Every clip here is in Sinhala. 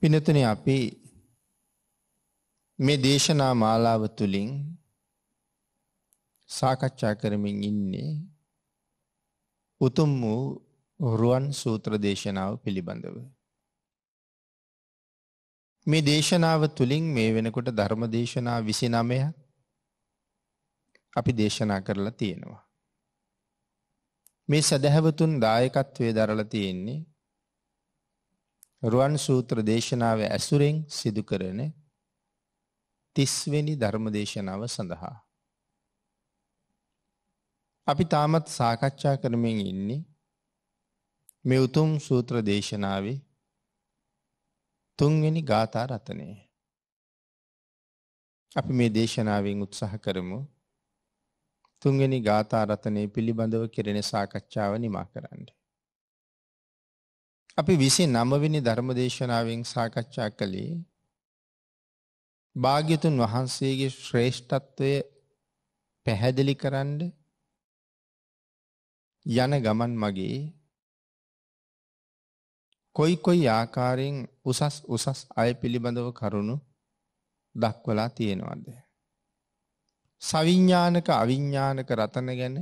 පිනතුනේ අපි මේ දේශනා මාලාව තුළින් සාකච්ඡා කරමින් ඉන්නේ උතුම් වූ රුවන් සූත්‍ර දේශනාව පිළිබඳව. මේ දේශනාව තුළින් මේ වෙනකොට ධර්ම දේශනා විසි නමය අපි දේශනා කරලා තියෙනවා. මේ සැදැහැවතුන් දායකත්වය දරලා තියෙන්නේ රුවන් සූත්‍ර දේශනාව ඇසුරෙන් සිදු කරන තිස්වෙනි ධර්මදේශනාව සඳහා. අපි තාමත් සාකච්ඡා කරමින් ඉන්නේ මේ උතුම් සූත්‍ර දේශනාවේ තුන්වෙනි ගාථා රතනය. අපි මේ දේශනාවෙන් උත්සාහ කරමු තුන්වෙනි ගාථා රතනය පිළිබඳව කෙරෙන සාකච්ඡාව නිමා කරන්න. අපි 29 වෙනි ධර්මදේශනාවෙන් සාකච්ඡා කළේ භාග්‍යතුන් වහන්සේගේ ශ්‍රේෂ්ඨත්වය පැහැදිලි කරන්න යන ගමන් මගේ කොයි කොයි ආකාරයෙන් උසස් උසස් අය පිළිබඳව කරුණු දක්වලා තියෙනවද. සවිඤ්ඥානක අවිඤ්ඥානක රතන ගැන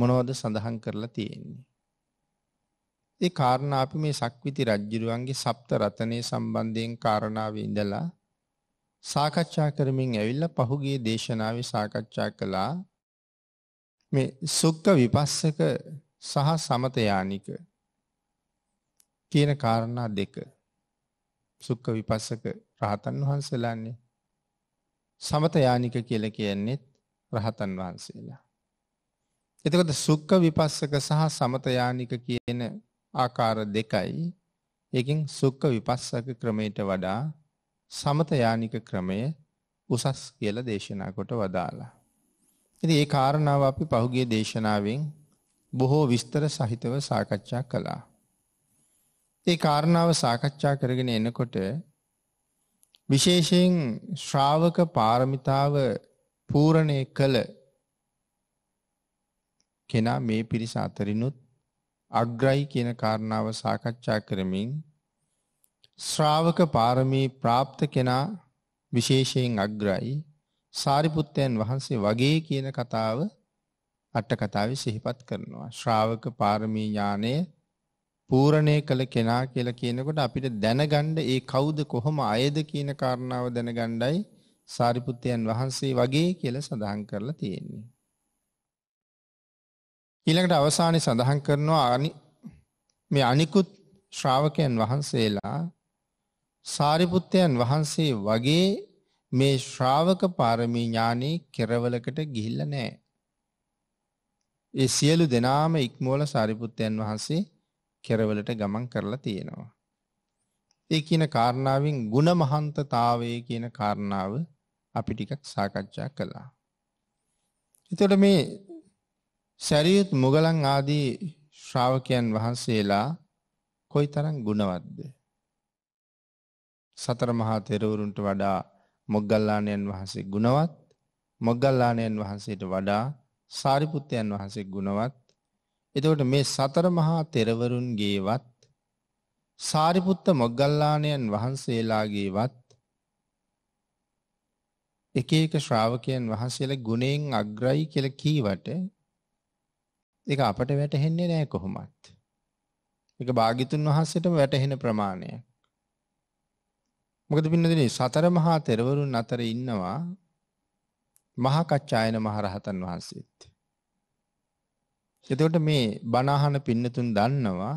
මොනවද සඳහන් කරලා තියෙන්නේ. ඒ කාරණා අපි මේ සක්විති රජ්ජුරුවන්ගේ සප්ත රතනේ සම්බන්ධයෙන් කාරණාව ඉඳලා සාකච්ඡා කරමින් ඇවිල්ලා පහුගිය දේශනාවේ සාකච්ඡා කළා මේ සුක්ඛ විපස්සක සහ සමත යානික කියන කාරණා දෙක සුක්ඛ විපස්සක රහතන් වහන්සේලාන්නේ සමත යානික කියලා කියන්නේ රහතන් වහන්සේලා එතකොට සුක්ඛ විපස්සක සහ සමත යානික කියන ආකාර දෙකයි. ඒකෙන් සුක්ඛ විපස්සක ක්‍රමයට වඩා සමත යානික ක්‍රමය උසස් කියලා දේශනා කොට වදාලා. ඉතින් ඒ කාරණාව අපි පහුගිය දේශනාවෙන් බොහෝ විස්තර සහිතව සාකච්ඡා කළා. ඒ කාරණාව සාකච්ඡා කරගෙන එනකොට විශේෂයෙන් ශ්‍රාවක පාරමිතාව පූර්ණේ කළ කෙනා මේ පිරිස අතරිනුත් අග්‍රයි කියන කාරණාව සාකච්ඡා කරමින් ශ්‍රාවක පාරමී ප්‍රාප්ත කෙනා විශේෂයෙන් අග්‍රයි සාරිපුත්තයන් වහන්සේ වගේ කියන කතාව අට කතාවේ සිහිපත් කරනවා. ශ්‍රාවක පාරමී ඥානය පූරණය කළ කෙනා කියලා කියනකොට අපිට දැනගන්න ඒ කවුද කොහොම අයද කියන කාරණාව දැනගණ්ඩයි සාරිපුත්තයන් වහන්සේ වගේ කියල සඳහන් කරලා තියෙන්නේ. ඊළඟට අවසානයේ සඳහන් කරනවා මේ අනිකුත් ශ්‍රාවකයන් වහන්සේලා සාරිපුත්තයන් වහන්සේ වගේ මේ ශ්‍රාවක පාරමී ඥානේ කෙරවලකට ගිහිල්ලා නැහැ. ඒ සියලු දෙනාම ඉක්මවල සාරිපුත්තයන් වහන්සේ කෙරවලට ගමන් කරලා තියෙනවා. ඒ කියන කාරණාවෙන් ಗುಣමහන්තතාවය කියන කාරණාව අපි ටිකක් සාකච්ඡා කළා. එතකොට මේ සැරියුත් මුගලන් ආදී ශ්‍රාවකයන් වහන්සේලා කොයි තරම් ගුණවත්ද. සතර මහා තෙරවරුන්ට වඩා මොග්ගල්ලානයන් වහන්සේ ගුණවත් මොග්ගල්ලානයන් වහන්සේට වඩා සාරිපුත්තයන් වහන්සේ ගුණවත් එතකොට මේ සතර මහා තෙරවරුන්ගේවත් සාරිපුත්ත මොග්ගල්ලානයන් වහන්සේලාගේවත් එක එක ශ්‍රාවකයන් වහන්සේලා ගුණයෙන් අග්‍රයි කියලා කීවට එක අපට වැටහෙන්නේ නෑ කොහොමත්. එක භාගිතුන් වහන්සේටම වැටහෙන ප්‍රමාණයක්. මොකද පින්නදන සතර මහා තෙරවරුන් අතර ඉන්නවා මහකච්ඡායන මහරහතන් වහන්සේත්. එතකොට මේ බණහන පින්නතුන් දන්නවා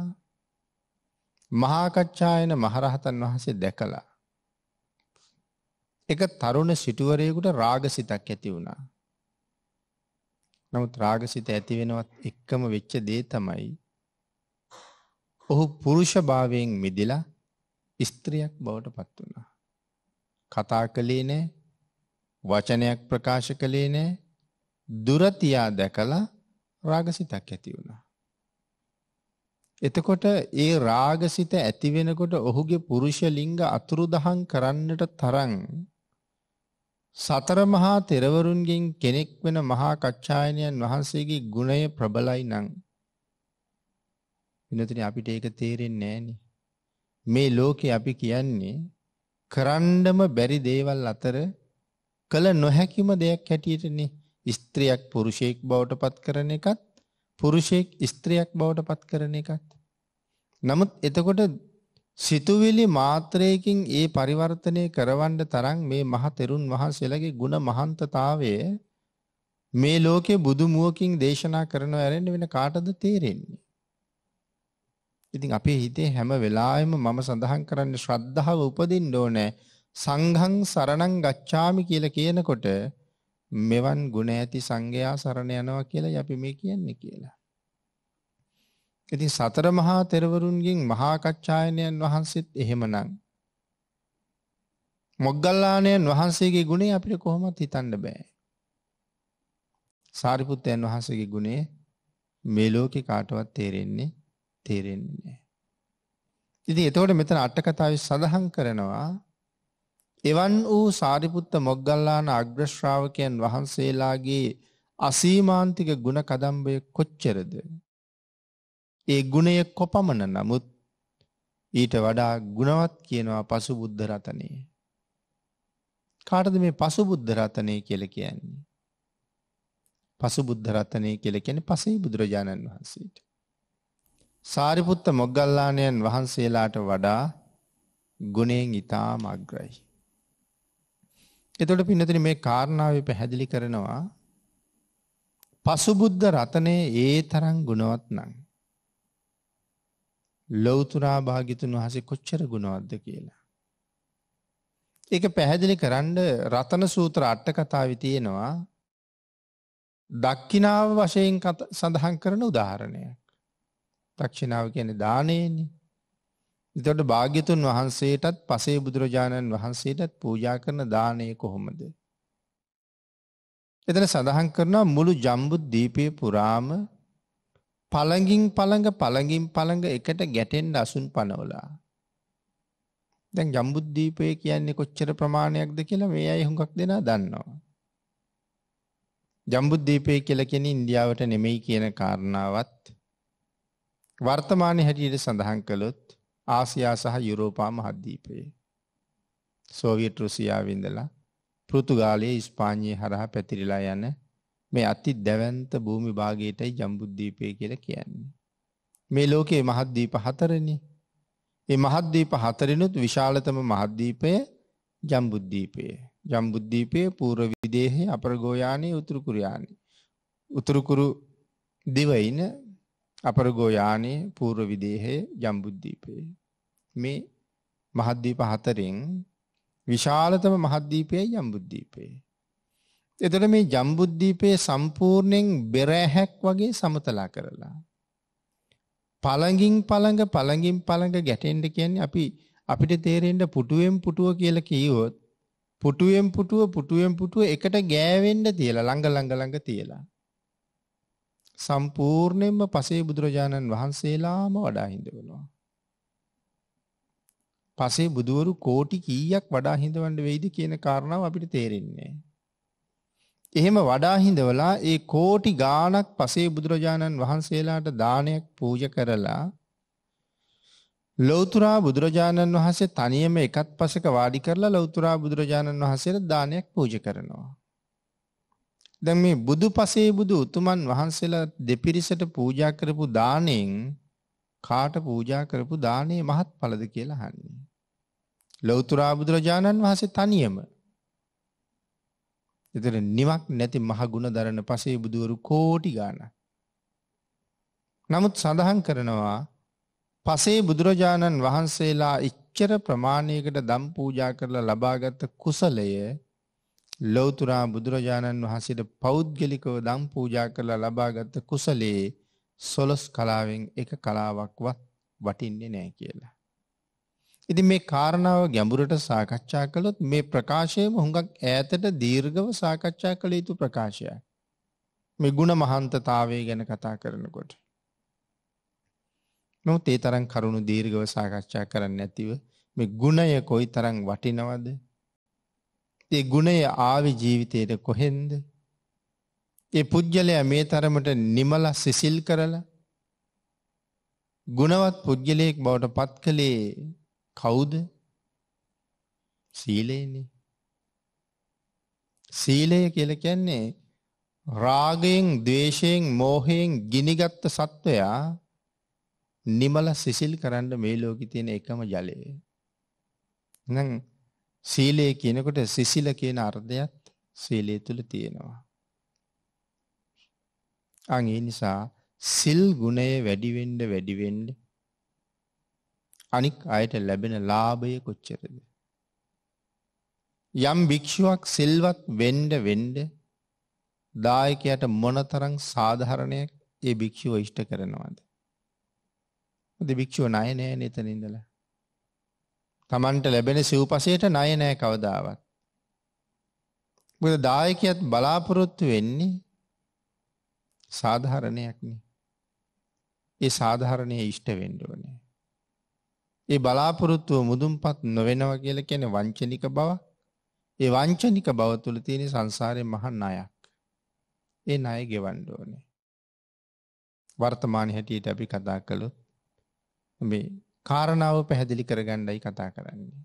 මහාකච්ඡායන මහරහතන් වහන්සේ දැකලා. එක තරුණ සිටුවරයෙකුට රාගසිතක් ඇති වුණා. නමුත් රාගසිත ඇති වෙනවත් එක්කම වෙච්ච දේ තමයි ඔහු පුරුෂභාවයෙන් මිදිලා ස්ත්‍රියක් බවට පත් වුණා. කතා කළේ නෑ වචනයක් ප්‍රකාශ කළේ නෑ දුරතියා දැකලා රාගසිතක් ඇති වුණා. එතකොට ඒ රාගසිත ඇති වෙනකොට ඔහුගේ පුරුෂ ලිංග අතුරුදහන් කරන්නට තරම් සතර මහා තෙරවරුන්ගෙන් කෙනෙක් වෙන මහා කච්චායනයන් වහන්සේගේ ගුණය ප්‍රබලයි නම් විනතින අපිට ඒක තේරෙන්නේ නෑනේ. මේ ලෝකේ අපි කියන්නේ කරන්නම බැරි දේවල් අතර කළ නොහැකිම දෙයක් හැටියටනේ. ස්ත්‍රියක් පුරුෂයෙක් බවට පත් කරන එකත් පුරුෂයෙක් ස්ත්‍රියක් බවට පත් කරන එකත්. නමුත් එතකොට සිතුවිලි මාත්‍රයකින් ඒ පරිවර්තනය කරවන්න තරම් මේ මහ තෙරුන් වහන්සේලාගේ ಗುಣ මහන්තතාවය මේ ලෝකේ බුදු මුවකින් දේශනා කරනව ඇරෙන්න වෙන කාටද තේරෙන්නේ. ඉතින් අපේ හිතේ හැම වෙලාවෙම මම සඳහන් කරන්නේ ශ්‍රද්ධාව උපදින්න ඕනේ සංඝං සරණං ගච්ඡාමි කියලා කියනකොට මෙවන් ගුණ ඇති සංඝයා සරණ යනවා කියලායි අපි මේ කියන්නේ කියලා. ඉතින් සතර මහා තෙරවරුන්ගෙන් මහා කච්චායනයන් වහන්සේත් එහෙමනම් මොග්ගල්ලාණයන් වහන්සේගේ ගුණේ අපිට කොහොමත් හිතන්න බෑ. සාරිපුත්තයන් වහන්සේගේ ගුණේ මේ ලෝකේ කාටවත් තේරෙන්නේ තේරෙන්නේ නෑ. ඉතින් එතකොට මෙතන අට කතාවේ සඳහන් කරනවා එවන් වූ සාරිපුත්ත මොග්ගල්ලාන අග්‍ර ශ්‍රාවකයන් වහන්සේලාගේ අසීමාන්තික ගුණ කදම්බය කොච්චරද ඒ ගුණය කොපමණ නමුත් ඊට වඩා ගුණවත් කියනවා පසුබුද්ධ රතනය. කාටද මේ පසුබුද්ධ රතනය කියල කියන්නේ. පසුබුද්ධ රතනය කියල කියන පසේ බුදුරජාණන් වහන්සේට. සාරිපුත්ත මොග්ගල්ලානයන් වහන්සේලාට වඩා ගුණයෙන් ඉතා මග්‍රයි. එතොට පිනතින මේ කාරණාව පැහැදිලි කරනවා පසුබුද්ධ රතනය ඒ තරම් ගුණවත් නං. ලොවතුරා භාගිතුන් වහසේ කොච්චර ගුණවත්ද කියලා. ඒක පැහැදිලි කරන්න රතන සූත්‍ර අට්ට කතාව තියෙනවා දක්කිනාව වශයෙන් සඳහන් කරන උදාහරණයක්. දක්ෂිනාව කියන දානයනි. එතට භාග්‍යතුන් වහන්සේටත් පසේ බුදුරජාණන් වහන්සේටත් පූජා කරන දානය කොහොමද. එතන සඳහන් කරනවා මුළු ජම්බුද් දීපය පුරාම පළඟින් පළඟ පළඟින් පළඟ එකට ගැටෙන්ඩ අසුන් පනවලා. දැන් ජම්බුද්ධීපය කියන්නේ කොච්චර ප්‍රමාණයක්ද කියලා මේ අයි හුඟක් දෙනා දන්නවා. ජම්බුද්ධීපය කියල කෙන ඉන්දියාවට නෙමෙයි කියන කාරණාවත් වර්තමානය හැටියට සඳහන් කළොත් ආසියා සහ යුරෝපාම හද්දීපයේ. සෝවියට් රුසියාවින්දලා පෘතුගාලයේ ඉස්පාඥය හරහා පැතිරිලා යන මේ අති දැවන්ත භූමි භාගයටයි ජම්බුද්දීපය කියලා කියන්නේ. මේ ලෝකයේ මහද්දීප හතරනේ. ඒ මහද්දීප හතරෙනුත් විශාලතම මහද්දීපය ජම්බුද්දීපය. ජම්බුද්දීපයේ පූර්ව විදේහයේ අපර ගෝයානයේ උතුරු කුරයානයේ. උතුරු කුරු දිවයින අපර ගෝයානයේ පූර්ව විදේහයේ ජම්බුද්දීපයේ. මේ මහද්දීප හතරෙන් විශාලතම මහද්දීපයයි ජම්බුද්දීපයයි. එතකොට මේ ජම්බුද්දීපයේ සම්පූර්ණයෙන් බෙරැහැක් වගේ සමතලා කරලා පළඟින් පළඟ පළඟින් පළඟ ගැටෙන්න කියන්නේ අපි අපිට තේරෙන්න පුටුවෙන් පුටුව කියලා කියවොත් පුටුවෙන් පුටුව පුටුවෙන් පුටුව එකට ගෑවෙන්න තියලා ළඟ ළඟ ළඟ තියලා සම්පූර්ණයෙන්ම පසේ බුදුරජාණන් වහන්සේලාම වඩා හිඳවනවා පසේ බුදවරු කෝටි කීයක් වඩා හිඳවන්න වෙයිද කියන කාරණාව අපිට තේරෙන්නේ නැහැ එහෙම වඩාහිඳවලා ඒ කෝටි ගානක් පසේ බුදුරජාණන් වහන්සේලාට දානයක් පූජ කරලා ලෞතුරා බුදුරජාණන් වහන්සේ තනියම එකත් පසක වාඩි කරලා ලෞතුරා බුදුරජාණන් වහන්සේට දානයක් පූජ කරනවා. දැන් මේ බුදු පසේ බුදු උතුමන් වහන්සේලා දෙපිරිසට පූජා කරපු දාණයෙන් කාට පූජා කරපු දානේ මහත්ඵලද කියලා අහන්නේ. ලෞතුරා බුදුරජාණන් වහන්සේ තනියම එතන නිමක් නැති මහගුණ දරන පසේ බුදුවරු කෝටි ගාන. නමුත් සඳහන් කරනවා පසේ බුදුරජාණන් වහන්සේලා ඉච්චර ප්‍රමාණයකට දම් පූජා කරලා ලබාගත්ත කුසලය ලෝතුරා බුදුරජාණන් වහන්සේට පෞද්ගලිකව දම් පූජා කරලා ලබාගත්ත කුසලයේ සොලොස් කලාවෙන් එක කලාවක්වත් වටින්නේ නෑ කියලා. ඉතින් මේ කාරණාව ගැඹුරට සාකච්ඡා කළොත් මේ ප්‍රකාශයම හුඟක් ඈතට දීර්ඝව සාකච්ඡා කළ යුතු ප්‍රකාශයක්. මේ ಗುಣ මහන්තතාවය ගැන කතා කරනකොට. නමුත් ඒ තරම් කරුණු දීර්ඝව සාකච්ඡා කරන්න නැතිව මේ ගුණය කොයි තරම් වටිනවද? ඒ ගුණය ආවි ජීවිතයට කොහෙන්ද? ඒ පුජ්‍යලයා මේ තරමට නිමල සිසිල් කරලා ගුණවත් පුජ්‍යලයක් බවට පත් කළේ කවුද? සීලේනේ. සීලය කියලා කියන්නේ රාගයෙන්, ద్వේෂයෙන්, මෝහයෙන් ගිනිගත් සත්වයා නිමල සිසිල් කරන්න මේ ලෝකේ තියෙන එකම ජලය. එහෙනම් සීලය කියනකොට සිසිල කියන අර්ථයත් සීලය තුල තියෙනවා. අන් ඒ නිසා සිල් ගුණය වැඩි වෙන්න වැඩි වෙන්න අනික් අයට ලැබෙන ලාභය කොච්චරද. යම් භික්‍ෂුවක් සිල්වත් වෙන්ඩ වෙන්ඩ දායකයට මොනතරං සාධහරණයක් ඒ භික්‍ෂුව ඉෂ්ට කරනවාද. ද භික්‍ෂුව නය නෑ නතන ඉඳල. තමන්ට ලැබෙන සිව්පසයට නය නෑ කවදාවත්. බුද දායකයත් බලාපොරොත්තු වෙන්නේ සාධහරණයක්න ඒ සාධහරණය ඉෂ්ට වෙන්ඩුවනේ. ඒ බලාපොරොත්තුව මුදුන්පත් නොවෙනවා කියල කෙන වංචනික බව ඒ වංචනික බව තුළ තියෙන සංසාරය මහන් අයක් ඒ අය ගෙවන්ඩෝනේ වර්තමාන හැටියට අපි කතා කළු මේ කාරණාව පැහැදිලි කරගණ්ඩයි කතා කරන්නේ.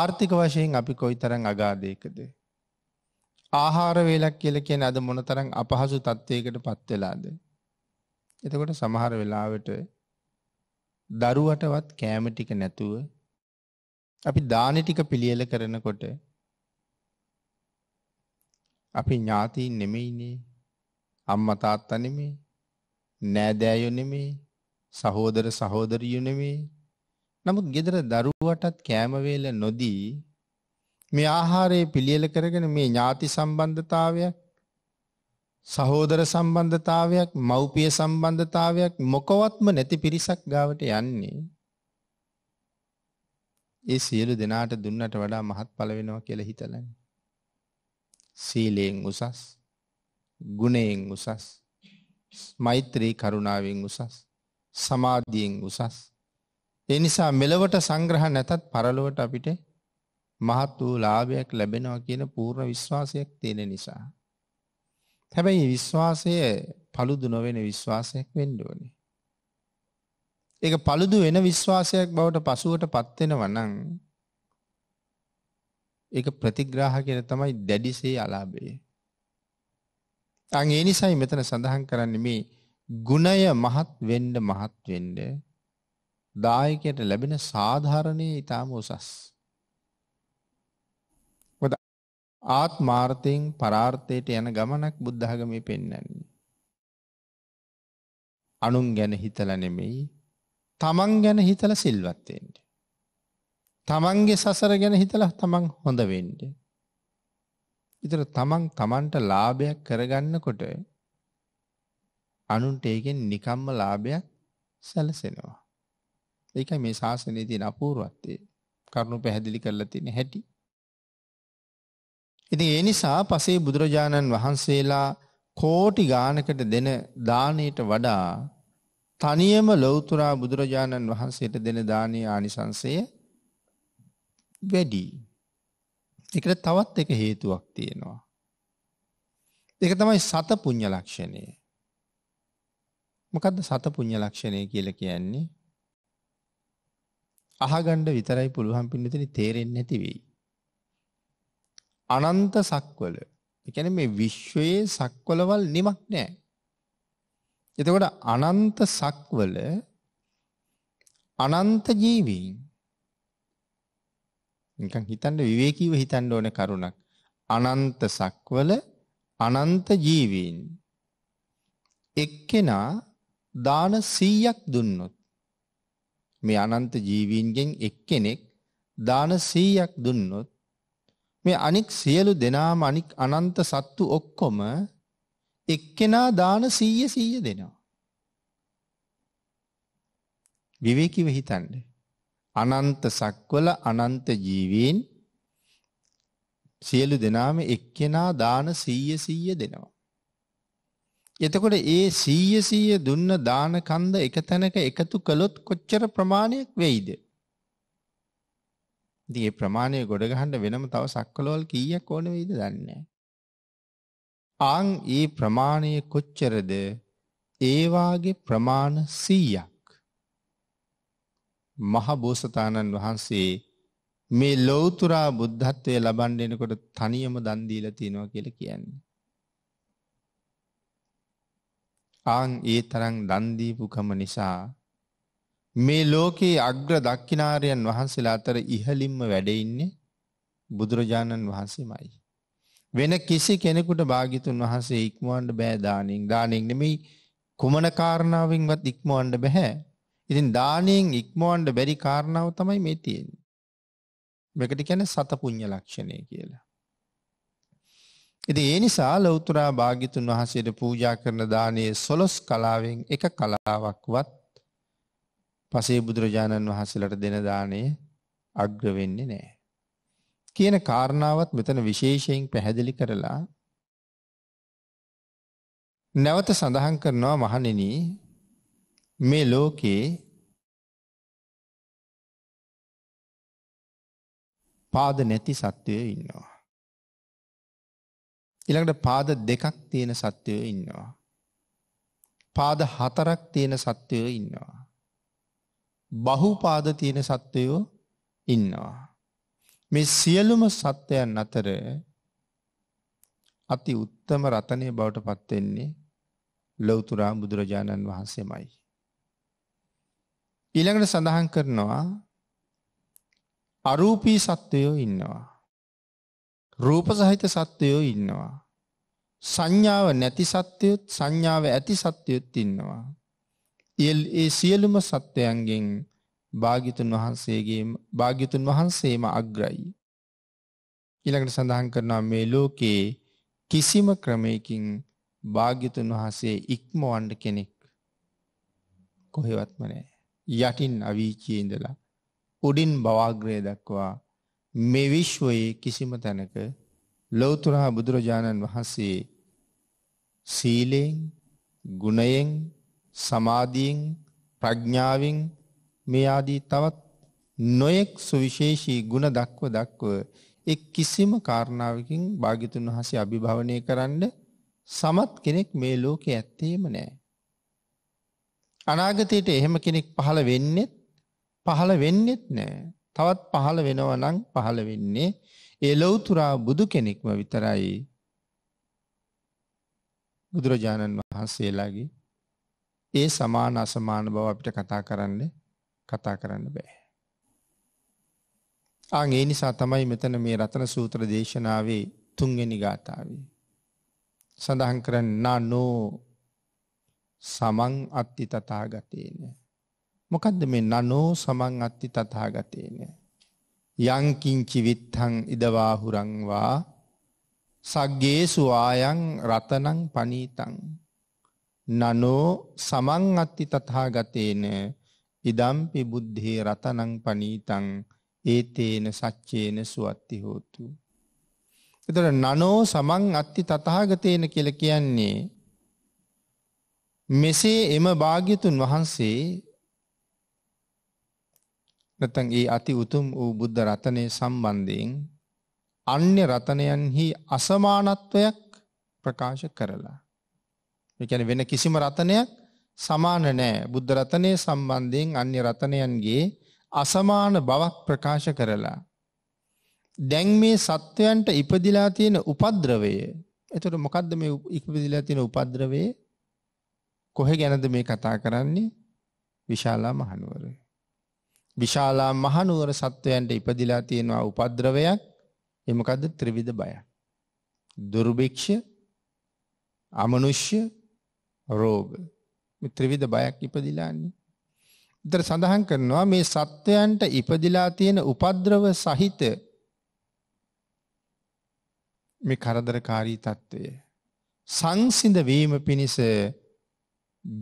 ආර්ථික වශයෙන් අපි කොයි තරං අගාදයකද. ආහාරවේලක් කියල කියෙන අද මොනතරං අපහසු තත්ත්වයකට පත්වෙලාද. එතකොට සමහර වෙලාවට දරුවටවත් කෑම ටික නැතුව අපි දාන ටික පිළියෙල කරනකොට අපි ඥාතීන් නෙමෙයිනේ අම්මා තාත්තා නෙමෙයි නෑදෑයෝ නෙමෙයි සහෝදර සහෝදරියෝ නෙමෙයි නමුත් gedara දරුවටත් කෑම වේල නොදී මේ ආහාරයේ පිළියෙල කරගෙන මේ ඥාති සම්බන්ධතාවය සහෝදර සම්බන්ධතාවයක් මව්පිය සම්බන්ධතාවයක් මොකවත්ම නැති පිරිසක් ගාවට යන්නේ. ඒ සියලු දෙනාට දුන්නට වඩා මහත් පලවෙනවා කියල හිතලන. සීලයෙන් උසස් ගුණයෙන් උසස් මෛත්‍රී කරුණාවෙන් උසස් සමාධියෙන් උසස් එනිසා මෙලවට සංග්‍රහ නැතත් පරලොවට අපිට මහත් වූ ලාභයක් ලැබෙනවා කියන පූර්ණ විශ්වාසයක් තියෙන නිසා. හැබැයි විශ්වාසය පළුදු නොවෙන විශ්වාසයක් වෙන්න ඕනේ. ඒක පළුදු වෙන විශ්වාසයක් බවට පසුවට පත්වෙනව නම් ඒක ප්‍රතිග්‍රාහකයට තමයි දැඩිසේ අලාභය. අන් ඒ නිසයි මෙතන සඳහන් කරන්නේ මේ ගුණය මහත් වෙන්න මහත් වෙන්න දායකයට ලැබෙන සාධාරණේ ඊටාම උසස්. ආත්මාර්ථයෙන් පරාර්ථයට යන ගමනක් බුද්ධාගමේ පෙන්වන්නේ. අනුන් ගැන හිතලා නෙමෙයි තමන් ගැන හිතලා සිල්වත් වෙන්න. තමන්ගේ සසර ගැන හිතලා තමන් හොඳ වෙන්න. ඊතර තමන් තමන්ට ලාභයක් කරගන්නකොට අනුන්ට ඒකෙන් නිකම්ම ලාභයක් සැලසෙනවා. ඒකයි මේ ශාසනයේ තියෙන අපූර්වත්වය. කරුණු පැහැදිලි කරලා තියෙන හැටි. ඉතින් ඒ නිසා පසේ බුදුරජාණන් වහන්සේලා කෝටි ගානකට දෙන දානයට වඩා තනියම ලෞතුරා බුදුරජාණන් වහන්සේට දෙන දානයේ ආනිසංසය වැඩි. ඒකට තවත් එක හේතුවක් තියෙනවා. ඒක තමයි සත පුඤ්ඤ ලක්ෂණය. මොකද්ද සත පුඤ්ඤ ලක්ෂණය කියලා කියන්නේ? අහගන්න විතරයි පුළුවන් පින්නතේ තේරෙන්නේ නැති වෙයි. අනන්ත සක්වල. ඒ කියන්නේ මේ විශ්වයේ සක්වලවල් නිමක් නැහැ. එතකොට අනන්ත සක්වල අනන්ත ජීවීන් නිකන් හිතන්න විවේකීව හිතන්න ඕන කරුණක්. අනන්ත සක්වල අනන්ත ජීවීන් එක්කෙනා දාන 100ක් දුන්නොත් මේ අනන්ත ජීවීන්ගෙන් එක්කෙනෙක් දාන 100ක් දුන්නොත් මේ අනික් සියලු දෙනාම අනික් අනන්ත සත්තු ඔක්කොම එක්කෙනා දාන සීය සීය දෙනවා. විවේකිව හිතන්ඩ. අනන්ත සක්වල අනන්ත ජීවීන් සියලු දෙනාම එක්කෙනා දාන සීය සීය දෙනවා. එතකොට ඒ සීය සීය දුන්න දානකන්ද එක තැනක එකතු කළොත් කොච්චර ප්‍රමාණයක් වෙයිද. ඉතින් ඒ ප්‍රමාණය ගොඩ ගහන්න වෙනම තව සක්වලවල් කීයක් ඕන වෙයිද දන්නේ ආන් ඒ ප්‍රමාණය කොච්චරද ඒ වාගේ ප්‍රමාණ 100ක් මහ බෝසතාණන් වහන්සේ මේ ලෞතුරා බුද්ධත්වයේ ලබන්න එනකොට තනියම දන් දීලා තිනවා කියලා කියන්නේ. ආන් ඒ තරම් දන් දීපුකම නිසා මේ ලෝකයේ අග්‍ර දක්ෂිනාරයන් වහන්සේලා අතර ඉහළින්ම වැඩ ඉන්නේ බුදුරජාණන් වහන්සේමයි. වෙන කිසි කෙනෙකුට භාග්‍යතුන් වහන්සේ ඉක්මවන්න බෑ දානෙන්. දානෙන් නෙමෙයි කුමන කාරණාවෙන්වත් ඉක්මවන්න බෑ. ඉතින් දානෙන් ඉක්මවන්න බැරි කාරණාව තමයි මේ තියෙන්නේ. මේකට කියන්නේ සතපුඤ්ඤ ලක්ෂණය කියලා. ඉතින් ඒ නිසා ලෞතර භාග්‍යතුන් වහන්සේට පූජා කරන දානයේ සොලොස් කලාවෙන් එක කලාවක්වත් පසේ බුදුරජාණන් වහන්සේලට දෙන දාණය අග්‍ර වෙන්නේ නැහැ. කියන කාරණාවත් මෙතන විශේෂයෙන් පැහැදිලි කරලා නැවත සඳහන් කරනවා මහණෙනි මේ ලෝකේ පාද නැති සත්වයෝ ඉන්නවා. ඊළඟට පාද දෙකක් තියෙන සත්වයෝ ඉන්නවා. පාද හතරක් තියෙන සත්වයෝ ඉන්නවා. බහුපාද තියෙන සත්වයෝ ඉන්නවා. මේ සියලුම සත්වයන් අතර අති උත්තම රතනය බවට පත්වෙන්නේ ලොවතුරා බුදුරජාණන් වහන්සේමයි. ඊළඟට සඳහන් කරනවා අරූපී සත්වයෝ ඉන්නවා. රූප සහිත සත්වයෝ ඉන්නවා. සංඥාව නැති සත්‍යයොත් සංඥාව ඇති සත්‍යයොත් ඉන්නවා. ඒ සියලුම සත්වයන්ගෙන් භාගිතුන් වහන්සේගේ භාගිතුන් වහන්සේම අග්‍රයි. ඊළඟට සඳහන් කරනවා මේ ලෝකයේ කිසිම ක්‍රමයකින් භාග්‍යතුන් වහන්සේ ඉක්මවන්න කෙනෙක් කොහෙවත්ම නෑ. යටින් අවීචී ඉඳලා උඩින් බවාග්‍රය දක්වා මේ විශ්වයේ කිසිම තැනක ලෞතුරා බුදුරජාණන් වහන්සේ සීලෙන් ගුණයෙන් සමාධියෙන් ප්‍රඥාවෙන් මේ ආදී තවත් නොයෙක් සුවිශේෂී ගුණ දක්ව දක්ව එක් කිසිම කාරණාවකින් භාග්‍යතුන් වහන්සේ අභිභවනය කරන්න සමත් කෙනෙක් මේ ලෝකේ ඇත්තේම නැහැ. අනාගතයට එහෙම කෙනෙක් පහළ වෙන්නේත් පහළ වෙන්නේත් නැහැ. තවත් පහළ වෙනවා නම් පහළ වෙන්නේ ඒ ලෞතුරා බුදු කෙනෙක්ම විතරයි. බුදුරජාණන් වහන්සේලාගේ ඒ සමාන අසමාන බව අපිට කතා කරන්න කතා කරන්න බෑ. ආං ඒ නිසා තමයි මෙතන මේ රතන සූත්‍ර දේශනාවේ තුන්වෙනි ගාථාවේ. සඳහන් කරන්න නෝ සමං අත්ති තතාගතේනය. මොකදද මේ නනෝ සමං අත්ති තතාගතේනය. යංකින්චි විත්හං ඉදවාහුරංවා සක්ගේසු ආයන් රතනං පනීතං නනෝ සමං අත්ති තථාගතේන ඉදම්පි බුද්ධේ රතනං පනීතං ඒතේන සච්චේන සුවත්ති හෝතු. එතට නනෝ සමං අත්ති තථාගතේන කියල කියන්නේ මෙසේ එම භාග්‍යතුන් වහන්සේ නැතන් ඒ අති උතුම් වූ බුද්ධ රතනය සම්බන්ධයෙන් අන්‍ය රතනයන්හි අසමානත්වයක් ප්‍රකාශ කරලා. ඒ කියන්නේ වෙන කිසිම රතනයක් සමාන නැහැ. බුද්ධ රතනය සම්බන්ධයෙන් අන්‍ය රතනයන්ගේ අසමාන බවක් ප්‍රකාශ කරලා දැන් මේ සත්වයන්ට ඉපදිලා තියෙන උපද්‍රවය එතකොට මොකද්ද මේ ඉපදිලා තියෙන උපද්‍රවයේ කොහෙ ගැනද මේ කතා කරන්නේ විශාලා මහනුවර විශාලා මහනුවර සත්වයන්ට ඉපදිලා තියෙනවා උපද්‍රවයක් ඒ මොකද්ද ත්‍රිවිධ බය දුර්භික්ෂ අමනුෂ්‍ය රෝග මේ ත්‍රිවිධ බයක් ඉපදිලාන්නේ. උතර සඳහන් කරනවා මේ සත්වයන්ට ඉපදිලා තියෙන උපද්‍රව සහිත මේ කරදරකාරී తত্ত্বය සංසිඳ වීම පිණිස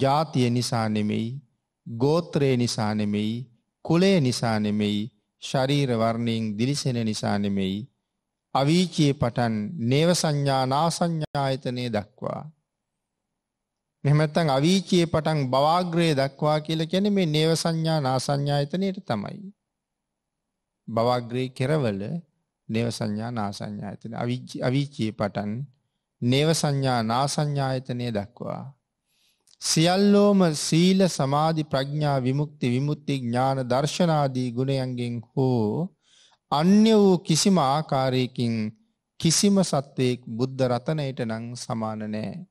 ජාතිය නිසා නෙමෙයි ගෝත්‍රය නිසා නෙමෙයි කුලය නිසා නෙමෙයි ශරීර වර්ණයෙන් දිලිසෙන නිසා නෙමෙයි අවීචියේ පටන් නේව සංඥා නාසඤ්ඤායතනේ දක්වා එහෙම නැත්නම් අවීචියේ පටන් බවාග්‍රය දක්වා කියලා කියන්නේ මේ නේව සංඥා නාසඤ්ඤායතනෙට තමයි. බවාග්‍රේ කෙරවල නේව සංඥා නාසඤ්ඤායතන අවීචියේ පටන් නේව සංඥා නාසඤ්ඤායතනෙ දක්වා සියල්ලෝම සීල සමාධි ප්‍රඥා විමුක්ති විමුක්ති ඥාන දර්ශනාදී ගුණයන්ගෙන් හෝ අන්‍ය වූ කිසිම ආකාරයකින් කිසිම සත්වයෙක් බුද්ධ රතනයට නම් සමාන නෑ.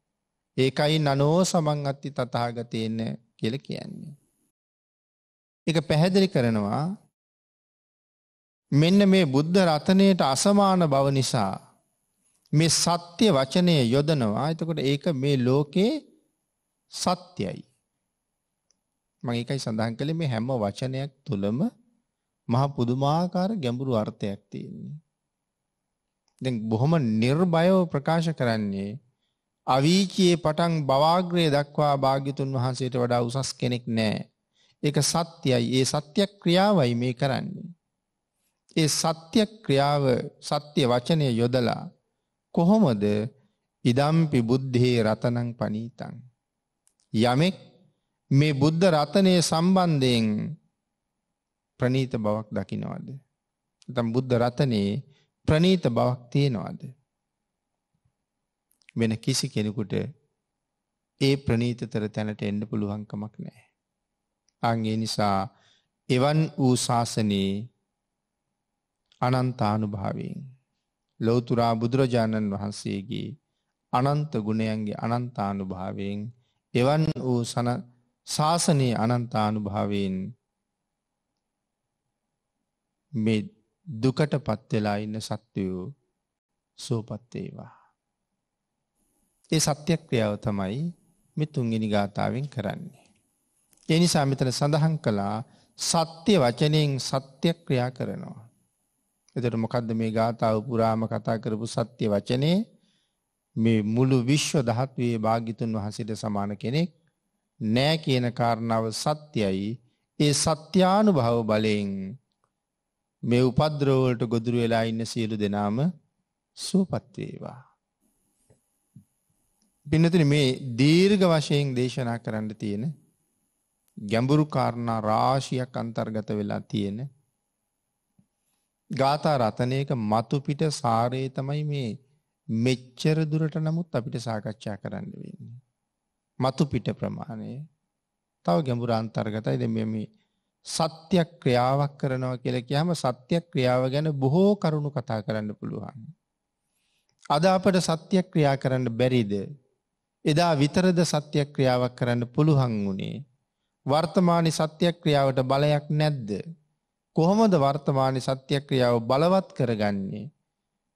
ඒකයි නනෝ සමං අත්ති තථාගතේන කියලා කියන්නේ. ඒක පැහැදිලි කරනවා මෙන්න මේ බුද්ධ රතනයට අසමාන බව නිසා මේ සත්‍ය වචනය යොදනවා. එතකොට ඒක මේ ලෝකේ සත්‍යයි. මම ඒකයි සඳහන් කළේ මේ හැම වචනයක් තුලම මහ පුදුමාකාර ගැඹුරු අර්ථයක් තියෙන්නේ. දැන් බොහොම නිර්භයව ප්‍රකාශ කරන්නේ අවීචයේ පටන් බවාග්‍රය දක්වා භාග්‍යතුන් වහන්සේට වඩා උසස් කෙනෙක් නෑ. ඒක සත්‍යයි. ඒ සත්‍ය ක්‍රියාවයි මේ කරන්නේ. ඒ සත්‍ය ක්‍රියාව සත්‍ය වචනය යොදලා කොහොමද ඉදම්පි බුද්ධේ රතනං පනීතං යමෙක් මේ බුද්ධ රතනයේ සම්බන්ධයෙන් ප්‍රනීත බවක් දකිනවද? නැත්නම් බුද්ධ රතනයේ ප්‍රනීත බවක් තියනවද? වෙන කිසි කෙනෙකුට ඒ ප්‍රනීතතර තැනට එන්න පුළුවන්කමක් නෑ. අන්ගේ නිසා එවන් වූ ශාසනයේ අනන්තානුභාවයෙන් ලෞතුරා බුදුරජාණන් වහන්සේගේ අනන්ත ගුණයන්ගේ අනන්තානුභාවයෙන් එවන් වූ සන ශාසනයේ අනන්තානුභාවයෙන් මේ දුකට පත් වෙලා ඉන්න සත්වයෝ සෝපත් වේවා ඒ සත්‍යක්‍රියාව තමයි මේ තුන්වෙනි ගාථාවෙන් කරන්නේ. ඒ නිසා මෙතන සඳහන් කළා සත්‍ය වචනයෙන් සත්‍යක්‍රියා කරනවා. එතකොට මොකද්ද මේ ගාථාව පුරාම කතා කරපු සත්‍ය වචනේ? මේ මුළු විශ්ව ධාත්වයේ භාග්‍යතුන් වහන්සේට සමාන කෙනෙක් නෑ කියන කාරණාව සත්‍යයි. ඒ සත්‍යානුභව බලයෙන් මේ උපද්‍රව වලට ගොදුරු වෙලා ඉන්න සියලු දෙනාම සුවපත් වේවා. පින්නතුන මේ දීර්ඝ වශයෙන් දේශනා කරන්න තියෙන ගැඹුරු කාරණා රාශියක් අන්තර්ගත වෙලා තියෙන ගාථා රතනයක මතු පිට සාරේ තමයි මේ මෙච්චර දුරට නමුත් අපිට සාකච්ඡා කරන්න වෙන්නේ. මතු පිට ප්‍රමාණය තව ගැඹුරු අන්තර්ගතයි දැන් මේ සත්‍ය ක්‍රියාවක් කරනවා කියලා කියහම සත්‍ය ක්‍රියාව ගැන බොහෝ කරුණු කතා කරන්න පුළුවන්. අද අපට සත්‍ය ක්‍රියා කරන්න බැරිද? එදා විතරද සත්‍යක්‍රියාවක් කරන්න පුළුවන් වුණේ. වර්තමානි සත්‍යක්‍රියාවට බලයක් නැද්ද. කොහොමද වර්තමානි සත්‍යක්‍රියාව බලවත් කරගන්නේ.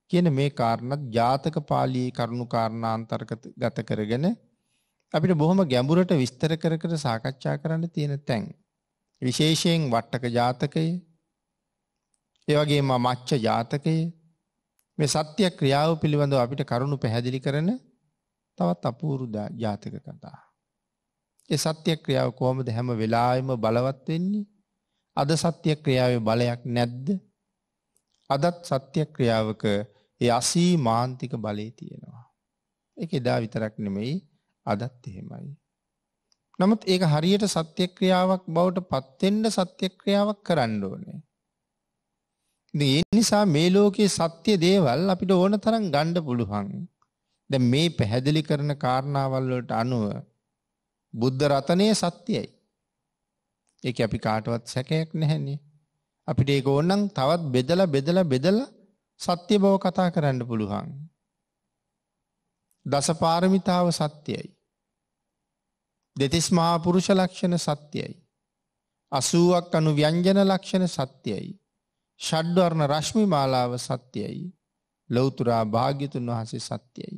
කියන මේ කාරණත් ජාතක පාලී කරුණු කාරණාන්තර්ගත ගත කරගෙන අපිට බොහොම ගැඹුරට විස්තර කර කර සාකච්ඡා කරන්න තියෙන තැන්. විශේෂයෙන් වට්ටක ජාතකය ඒවගේ මච්ච ජාතකය මේ සත්‍ය ක්‍රියාව පිළිබඳව අපිට කරුණු පැහැදිලි කරන තවත් අපූරුද ජාතක කතා. එ සත්‍ය ක්‍රියාව කොහොමද හැම වෙලායම බලවත් වෙන්නේ අද සත්‍ය ක්‍රියාව බලයක් නැද්ද අදත් සත්‍ය ක්‍රියාවක ඒ අසී මාන්තික බලය තියෙනවා. එක එදා විතරක් නෙමෙයි අදත් එහෙමයි. නමුත් ඒක හරියට සත්‍යක්‍රියාවක් බවට පත්තෙන්ට සත්‍යක්‍රියාවක් කරන්න ඕනේ. ඒ නිසා මේ ලෝකයේ සත්‍ය දේවල් අපිට ඕන තරම් ගණ්ඩ පුළුවන්. දැන් මේ පැහැදිලි කරන කාරණාවල් වලට අනුව බුද්ධ රතනය සත්‍යයි. ඒක අපි කාටවත් සැකයක් නැහැනේ. අපිට ඒක ඕනනම් තවත් බෙදලා බෙදලා බෙදලා සත්‍ය බව කතා කරන්න පුළුවන්. දසපාරමිතාව සත්‍යයි. දෙතිස් මහා පුරුෂ ලක්ෂණ සත්‍යයි. 80ක් අනු ව්‍යංජන ලක්ෂණ සත්‍යයි. ෂඩ්වර්ණ රශ්මි මාලාව සත්‍යයි. ලෞතුරා භාග්‍යතුන් වහන්සේ සත්‍යයි.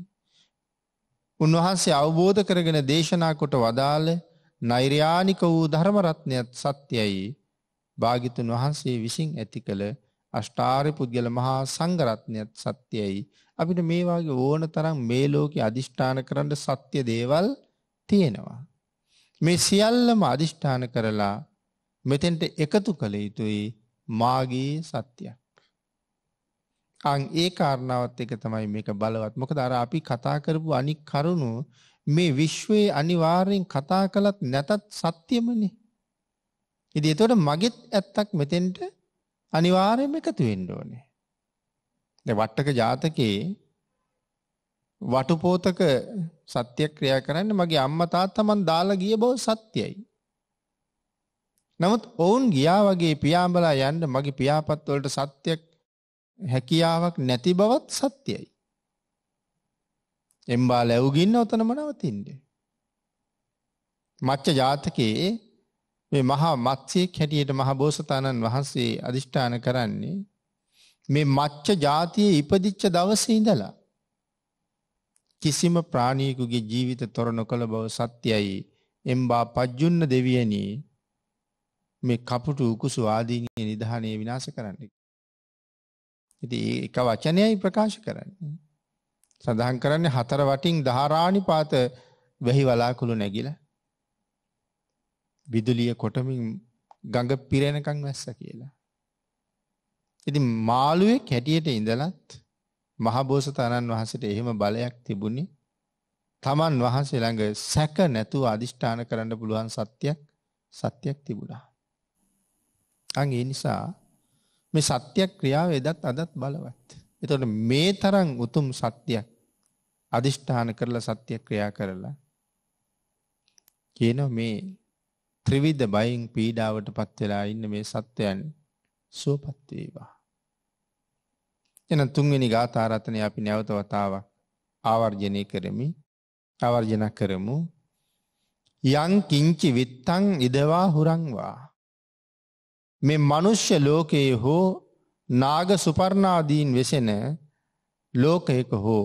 උන්වහන්සේ අවබෝධ කරගෙන දේශනා කොට වදාළ නෛර්යානික වූ ධර්මරත්නයත් සත්‍යයි භාගිතුන් වහන්සේ විසින් ඇති කළ අෂ්ටාරය පුද්ගල මහා සංගරත්නයත් සත්‍යයයි. අපිට මේවාගේ ඕන තරම් මේ ලෝකෙ අධිෂ්ඨාන කරන්න සත්‍ය දේවල් තියෙනවා. මේ සියල්ලම අධිෂ්ඨාන කරලා මෙතෙන්ට එකතු කළ යුතුයි මාගේ සත්‍යයක්. අන් ඒ කාරණාවත් එක තමයි මේක බලවත්. මොකද අර අපි කතා කරපු අනික් කරුණු මේ විශ්වයේ අනිවාර්යෙන් කතා කළත් නැතත් සත්‍යමනේ. ඉතින් ඒතකොට මගෙත් ඇත්තක් මෙතෙන්ට අනිවාර්යෙන්ම එකතු වෙන්න ඕනේ. දැන් වට්ටක ජාතකයේ වටුපෝතක සත්‍ය ක්‍රියා කරන්න මගේ අම්මා තාත්තා මන් දාලා ගිය බව සත්‍යයි. නමුත් ඔවුන් ගියා වගේ පියාඹලා යන්න මගේ පියාපත් වලට සත්‍ය හැකියාවක් නැති බවත් සත්‍යයි. එම්බා ලැබුගින්න ඔතනම නවතින්නේ. මච්ච ජාතකයේ මේ මහා මත්සයෙක් හැටියට මහ බෝසතාණන් වහන්සේ අධිෂ්ඨාන කරන්නේ මේ මච්ච ජාතියේ ඉපදිච්ච දවසේ ඉඳලා කිසිම ප්‍රාණීකුගේ ජීවිත තොර නොකළ බව සත්‍යයි එම්බා පජ්ජුන්න දෙවියනි මේ කපුටු උකුසු ආදීනයේ නිධානය විනාශ කරන්න ඉතින් ඒක වචනයයි ප්‍රකාශ කරන්නේ. සඳහන් කරන්නේ හතර වටින් ධාරානිපාත වැහි වලාකුළු නැගිලා විදුලිය කොටමින් ගඟ පිරෙනකන් වැස්ස කියලා. ඉතින් මාළුවේ කැටියට ඉඳලත් මහබෝසතාණන් වහන්සේට එහෙම බලයක් තිබුණේ තමන් වහන්සේ ළඟ සැක නැතුව අදිෂ්ඨාන කරන්න පුළුවන් සත්‍යයක් සත්‍යයක් තිබුණා. අන් ඒ නිසා මේ සත්‍ය ක්‍රියාව එදත් අදත් බලවත්. එතකොට මේ තරම් උතුම් සත්‍යයක් අදිෂ්ඨාන කරලා සත්‍ය ක්‍රියා කරලා කියන මේ ත්‍රිවිධ බයින් පීඩාවටපත් වෙලා ඉන්න මේ සත්‍යයන් සුවපත් වේවා. එන තුන්වෙනි ගාථා රත්නය අපි නැවත වතාවක් ආවර්ජනය කරමි ආවර්ජන කරමු යං කිංචි විත්තං ඉදවා හුරංවා මේ මනුෂ්‍ය ලෝකයේ හෝ නාග සුපර්ණාදීන් වෙසෙන ලෝකයක හෝ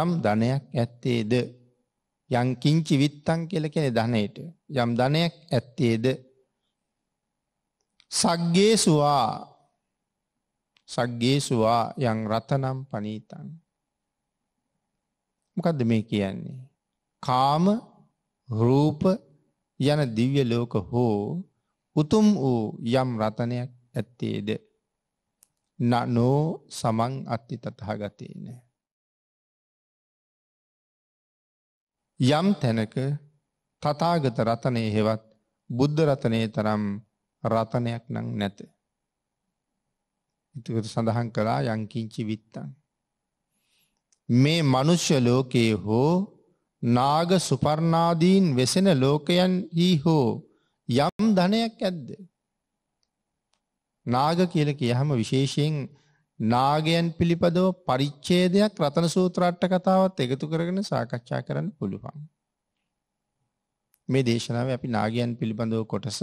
යම් ධනයක් ඇත්තේද යම් කිංචි විත්තං කියලා කියන ධනයට යම් ධනයක් ඇත්තේද සග්ගේසුවා සග්ගේසුවා යම් රතනම් පනීතං මොකද්ද මේ කියන්නේ කාම රූප යන දිව්‍ය ලෝක හෝ උතුම් වූ යම් රතනයක් ඇත්තේද නනෝ සමං අත්ති තතහගතේ නෑ. යම් තැනක තතාගත රතනය හෙවත් බුද්ධ රතනය තරම් රතනයක් නං නැත. ඉතිකට සඳහන් කළා යංකිංචි විත්තන්. මේ මනුෂ්‍ය ලෝකයේ හෝ නාග සුපර්ණාදීන් වෙසෙන ලෝකයන් හි හෝ යම් ධනයක් ඇද්ද. නාග කියල කිය හම විශේෂයෙන් නාගයන් පිළිපදව පරිච්චේදයක් රතන සූත්‍රට්ට කතාවත් එකතු කරගෙන සාකච්ඡා කරන්න පුළුවන්. මේ දේශනාව අපි නාගයන් පිළිබඳව කොටස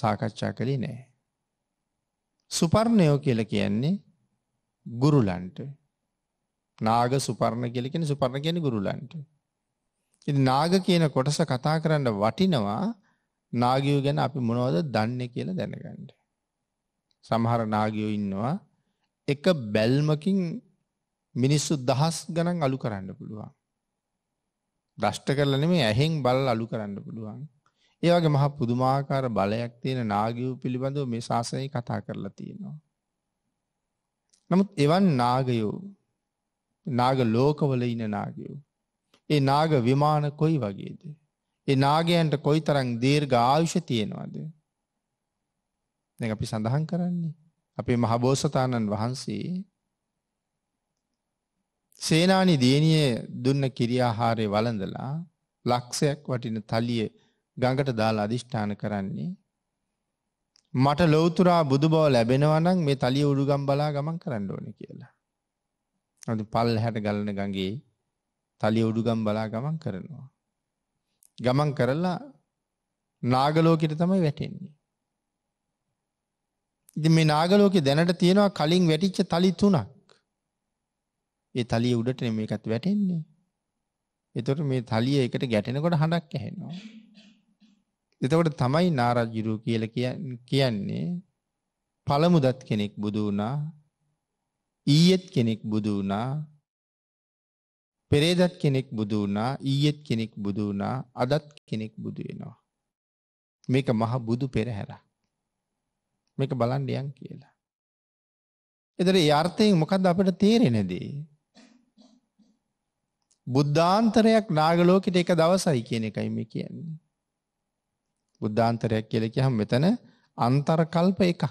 සාකච්ඡා කළේ නෑ. සුපර්ණයෝ කියල කියන්නේ ගුරුලන්ට නාග සුපර්ණ කියලකෙන සුපර්ණ කියන ගුරුලන්ට. නාග කියන කොටස කතා කරන්න වටිනවා නාගයෝ ගැන අපි මොනවද දන්නේ කියලා දැනගන්න. සමහර නාගයෝ ඉන්නවා එක බැල්මකින් මිනිස්සු දහස් ගණන් අලු කරන්න පුළුවන්. දෂ්ට කරලා නෙමෙයි ඇහෙන් බලලා අලු කරන්න පුළුවන්. ඒ වගේ මහ පුදුමාකාර බලයක් තියෙන නාගයෝ පිළිබඳව මේ ශාසනය කතා කරලා තියෙනවා. නමුත් එවන් නාගයෝ නාග ලෝකවල ඉන්න නාගයෝ ඒ නාග විමාන කොයි වගේද? ඒ නාගයන්ට කොයි තරං දීර්ඝ ආයුෂ තියෙනවාද. දැන් අපි සඳහන් කරන්නේ. අපේ මහබෝසතාණන් වහන්සේ සේනානි දියණිය දුන්න කිරියාහාරය වළඳලා ලක්ෂයක් වටින තලිය ගඟට දාලා අදිෂ්ඨාන කරන්නේ මට ලෞතුරා බුදු බව ලැබෙනවා නම් මේ තලිය උඩුගම් බලා ගමන් කරන්න ඕනේ කියලා. අද පල් හැට ගලන ගඟේ තලිය උඩුගම් බලා ගමන් කරනවා. ගමන් කරලා නාගලෝකෙට තමයි වැටෙන්නේ. ඉතින් මේ නාගලෝකේ දැනට තියෙනවා කලින් වැටිච්ච තලි තුනක්. ඒ තලිය උඩට මේකත් වැටෙන්නේ. එතකොට මේ තලිය එකට ගැටෙනකොට හඬක් ඇහෙනවා. එතකොට තමයි නාරජිරු කියලා කියන්නේ පළමුදත් කෙනෙක් බුදු වුණා ඊයේත් කෙනෙක් බුදු වුණා පෙරේදත් කෙනෙක් බුදු වුණා ඊයෙත් කෙනෙක් බුදු වුණා අදත් කෙනෙක් බුදු වෙනවා. මේක මහ බුදු පෙරහැර. මේක බලන්ඩියන් කියලා. එදර යර්ථයෙන් මොකද අපට තේරෙනදී. බුද්ධාන්තරයක් නාගලෝකට එක දවසයි කියන එකයි මේ කියන්නේ. බුද්ධාන්තරයක් කියලෙක හම් මෙතන අන්තර්කල්ප එකක්.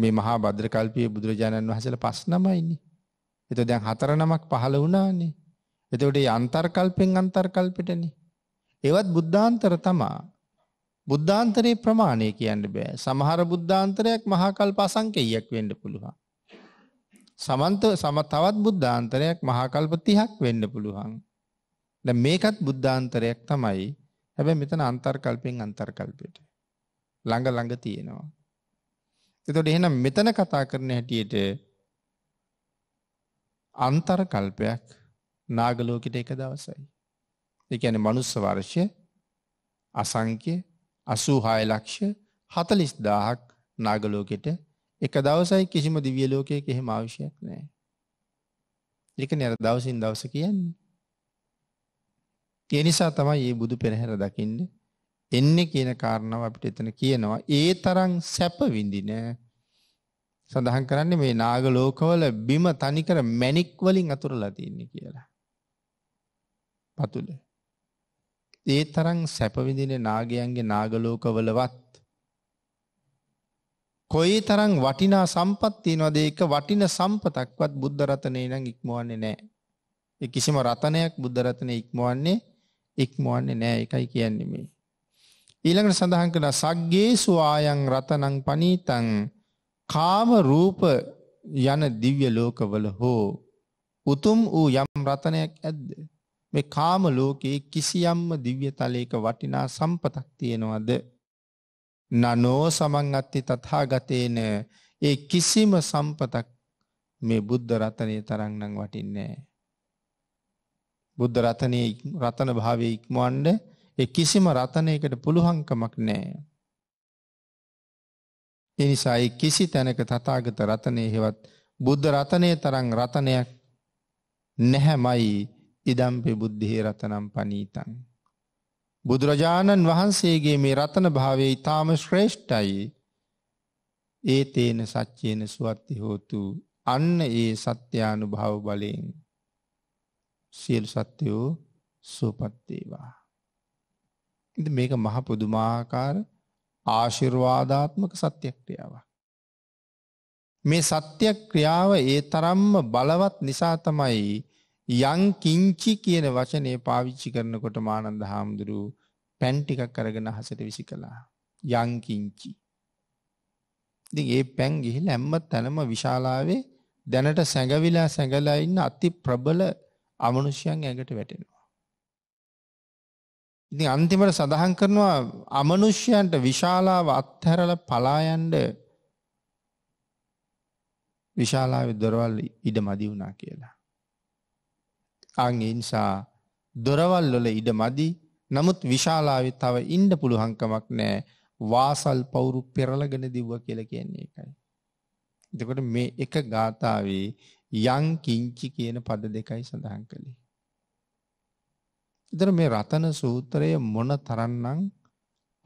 මේ මහා බද්‍රකල්පය බුදුරජාණන් වහසල පස් නමයින්නේ. එත දැන් හතර නමක් පහළ වුණානේ. එතකොට මේ අන්තර්කල්පෙන් අන්තර්කල්පෙටනේ. ඒවත් බුද්ධාන්තර තමා. බුද්ධාන්තරේ ප්‍රමාණය කියන්න බෑ. සමහර බුද්ධාන්තරයක් මහා කල්ප අසංකේයයක් වෙන්න පුළුවන්. සමන්ත සම තවත් බුද්ධාන්තරයක් මහා කල්ප 30ක් වෙන්න පුළුවන්. දැන් මේකත් බුද්ධාන්තරයක් තමයි. හැබැයි මෙතන අන්තර්කල්පෙන් අන්තර්කල්පෙට ළඟ ළඟ තියෙනවා. එතකොට එහෙනම් මෙතන කතා කරන හැටියට අන්තර්කල්පයක් නාගලෝකට එක දවසයි. එකන මනුස්ස වර්ෂය අසංක්‍ය අසූහාය ලක්ෂ හතලිස් දාහක් නාගලෝකෙට එක දවසයි කිසිම දිවියලෝකයක එහෙම අවශ්‍යයක් නෑ. එක නැර දවසින් දවස කියන්නේ. තියනිසා තමයි ඒ බුදු පෙරහැර දකින්න එන්න කියන කාරණාව අපිට එතන කියනවා ඒ තරන් සැප විඳින සඳහන් කරන්නේ මේ නාග ලෝකවල බිම තනිකර මැණික් වලින් අතුරලා තින්නේ කියලා. පතුල. ඒ තරම් සැප විඳින නාගයන්ගේ නාග ලෝකවලවත් කොයි තරම් වටිනා සම්පත් තියනවද ඒක වටින සම්පතක්වත් බුද්ධ රතනේ නම් ඉක්මවන්නේ නැහැ. ඒ කිසිම රතනයක් බුද්ධ රතනේ ඉක්මවන්නේ ඉක්මවන්නේ නැහැ. ඒකයි කියන්නේ මේ. ඊළඟට සඳහන් කරන සග්ගේසු ආයන් රතනං පනීතං කාම රූප යන දිව්‍ය ලෝකවල හෝ උතුම් වූ යම් රතනයක් ඇද්ද? මේ කාම ලෝකයේ කිසියම්ම දිව්‍ය තලයක වටිනා සම්පතක් තියෙනවද? නනෝ සමං අත්ති තථාගතේන ඒ කිසිම සම්පතක් මේ බුද්ධ රතනයේ තරම්නම් වටින්නේ නැහැ. බුද්ධ රතනයේ රතන භාවයේ ඉක්මවන්න ඒ කිසිම රතනයකට පුළුවන්කමක් නැහැ. එනිසායි කිසි තැනක තථාගත රතනය හෙවත් බුද්ධ රතනය තරං රතනයක් නැහැමයි ඉදම්පි බුද්ධිහි රතනම් පනීතන්. බුදුරජාණන් වහන්සේගේ මේ රතන භාවේ ඉතාම ශ්‍රේෂ්ඨයි ඒ තේන සච්චයන සුවත්ති හෝතු අන්න ඒ සත්‍යානු භාව බලයෙන් සියල් සත්‍යයෝ සූපත්තේවා. ඉ මේක මහ පුදුමාකාර ආශිර්වාධාත්මක සත්‍යක්‍රියාව. මේ සත්‍යක්‍රියාව ඒ තරම්ම බලවත් නිසා තමයි යං කිංචි කියන වචනය පාවිච්චි කරනකොට මානන්ද හාමුදුරු පැන්ටිකක් කරගෙන හසට විසි කළා. යංකිංචි. ඉති ඒ පැන් ගිහිල් ඇම්ම තැනම විශාලාවේ දැනට සැඟවිලා සැඟලා ඉන්න අති ප්‍රබල අමනුෂ්‍යයන් ඇඟට වැටෙනවා. ඉතින් අන්තිමට සඳහන් කරනවා අමනුෂ්‍යයන්ට විශාලාව අත්හැරලා පලා යන්න විශාලාවේ දොරවල් ඉඩ මදි වුණා කියලා. අන් ඒ නිසා දොරවල් වල ඉඩ මදි. නමුත් විශාලාවේ තව ඉන්න පුළුවන්කමක් නැහැ. වාසල් පවුරු පෙරලගෙන දිව්වා කියලා කියන්නේ ඒකයි. එතකොට මේ එක ගාතාවේ යං කිංචි කියන පද දෙකයි සඳහන් කළේ. එතන මේ රතන සූත්‍රය මොන තරම්නම්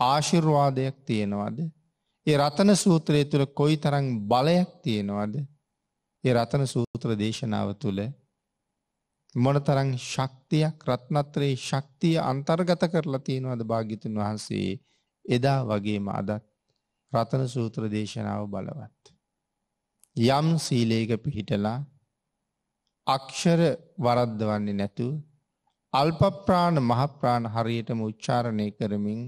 ආශිර්වාදයක් තියෙනවද? ඒ රතන සූත්‍රය තුල කොයිතරම් බලයක් තියෙනවද? ඒ රතන සූත්‍ර දේශනාව තුල මොනතරම් ශක්තියක් රත්නත්‍රේ ශක්තිය අන්තර්ගත කරලා තියෙනවද භාග්‍යතුන් වහන්සේ එදා වගේම අදත් රතන සූත්‍ර දේශනාව බලවත් යම් සීලයක පිහිටලා අක්ෂර වරද්දවන්නේ නැතුව අල්ප ප්‍රාණ මහ ප්‍රාණ හරියටම උච්චාරණය කරමින්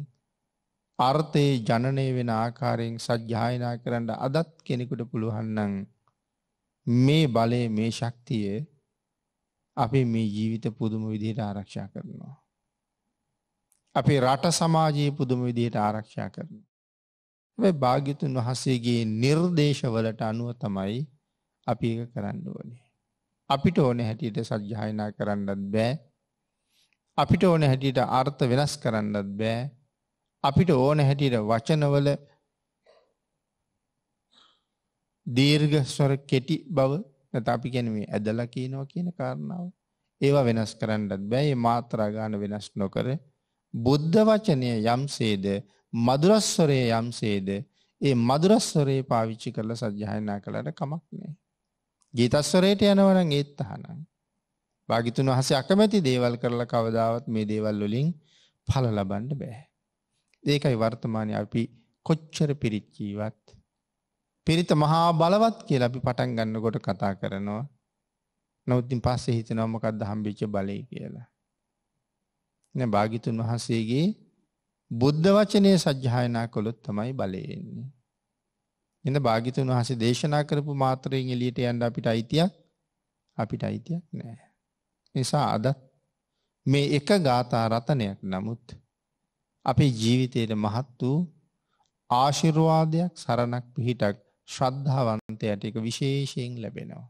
අර්ථයේ ජනනය වෙන ආකාරයෙන් සජ්ජායනා කරන්න අදත් කෙනෙකුට පුළුවන් නම් මේ බලය මේ ශක්තිය අපි මේ ජීවිත පුදුම විදිහට ආරක්ෂා කරනවා. අපි රට සමාජයේ පුදුම විදිහට ආරක්ෂා කරනවා. හැබැයි භාග්‍යතුන් වහන්සේගේ නිර්දේශවලට අනුව තමයි අපි ඒක කරන්න ඕනේ. අපිට ඕනේ හැටියට සජ්ජායනා කරන්නත් බෑ. අපිට ඕන හැටියට අර්ථ වෙනස් කරන්නත් බෑ. අපිට ඕන හැටියට වචනවල දීර්ඝ ස්වර කෙටි බව නැත්නම් අපි කියන්නේ ඇදලා කියනවා කියන කාරණාව. ඒවා වෙනස් කරන්නත් බෑ. මේ මාත්‍රා ගන්න වෙනස් නොකර බුද්ධ වචනය යම්සේද මధుරස්වරයේ යම්සේද ඒ මధుරස්වරේ පාවිච්චි කරලා සජ්ජායනා කළාට කමක් නැහැ. ගීතස්වරයට යනවනම් ඒත් තහනම්. භාගිතුන් වහසේ අකමැති දේවල් කරලා කවදාවත් මේ දේවල් වලින් ඵල ලබන්න බෑ. ඒකයි වර්තමානයේ අපි කොච්චර පිරිච්චීවත් පිරිත මහා බලවත් කියලා අපි පටන් ගන්නකොට කතා කරනවා. නමුත් ඉන් පස්සේ හිතනවා මොකක්ද හම්බෙච්ච බලය කියලා. නේ භාගිතුන් වහන්සේගේ බුද්ධ වචනේ සජ්ජායනා කළොත් තමයි බලය එන්නේ. එඳ භාගිතුන් වහන්සේ දේශනා කරපු මාත්‍රයෙන් එළියට යන්න අපිට අයිතියක් අපිට අයිතියක් නැහැ. නිසා අදත් මේ එක ගාථා රතනයක් නමුත් අපේ ජීවිතයට මහත් වූ ආශිර්වාදයක් සරණක් පිහිටක් ශ්‍රද්ධාවන්තයට එක විශේෂයෙන් ලැබෙනවා.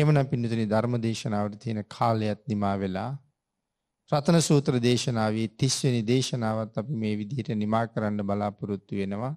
එමන පිඳුතුනි ධර්ම දේශනාවට තියෙන කාලයත් නිමා වෙලා රතන සූත්‍ර දේශනාවේ 30 වෙනි දේශනාවත් අපි මේ විදිහට නිමා කරන්න බලාපොරොත්තු වෙනවා.